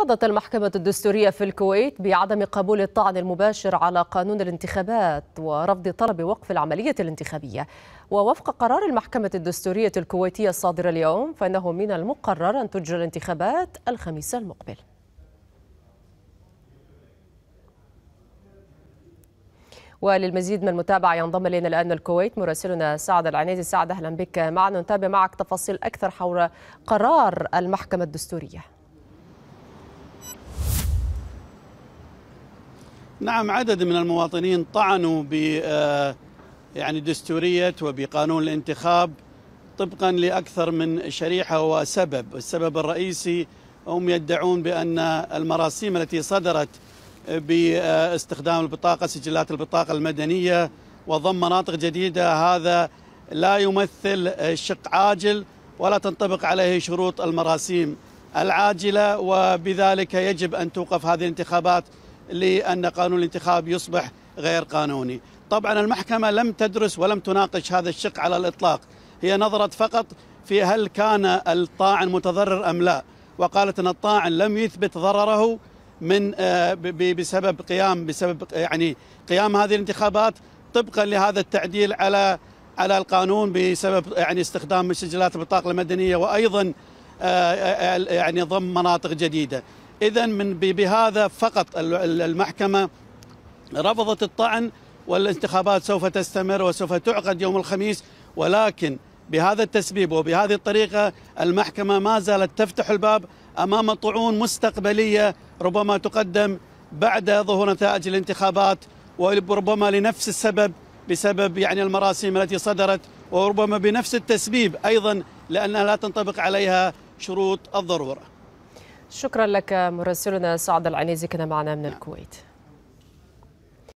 قضت المحكمة الدستورية في الكويت بعدم قبول الطعن المباشر على قانون الانتخابات ورفض طلب وقف العملية الانتخابية ووفق قرار المحكمة الدستورية الكويتية الصادر اليوم فإنه من المقرر أن تجرى الانتخابات الخميس المقبل وللمزيد من المتابعة ينضم إلينا الآن الكويت مراسلنا سعد العنيزي سعد أهلا بك معنا نتابع معك تفاصيل أكثر حول قرار المحكمة الدستورية نعم عدد من المواطنين طعنوا ب آه، يعني دستورية وبقانون الانتخاب طبقا لأكثر من شريحة وسبب السبب الرئيسي هم يدعون بأن المراسيم التي صدرت باستخدام البطاقة سجلات البطاقة المدنية وضم مناطق جديدة هذا لا يمثل شق عاجل ولا تنطبق عليه شروط المراسيم العاجلة وبذلك يجب أن توقف هذه الانتخابات لأن قانون الانتخاب يصبح غير قانوني طبعا المحكمة لم تدرس ولم تناقش هذا الشق على الإطلاق هي نظرت فقط في هل كان الطاعن متضرر أم لا وقالت أن الطاعن لم يثبت ضرره من آه، بسبب قيام بسبب يعني قيام هذه الانتخابات طبقا لهذا التعديل على على القانون بسبب يعني استخدام سجلات البطاقه المدنيه وايضا آه، آه، يعني ضم مناطق جديده إذا من بهذا فقط المحكمة رفضت الطعن والانتخابات سوف تستمر وسوف تعقد يوم الخميس ولكن بهذا التسبيب وبهذه الطريقة المحكمة ما زالت تفتح الباب أمام طعون مستقبلية ربما تقدم بعد ظهور نتائج الانتخابات وربما لنفس السبب بسبب يعني المراسيم التي صدرت وربما بنفس التسبيب أيضا لأنها لا تنطبق عليها شروط الضروره شكرا لك مراسلنا سعد العنيزي كان معنا من الكويت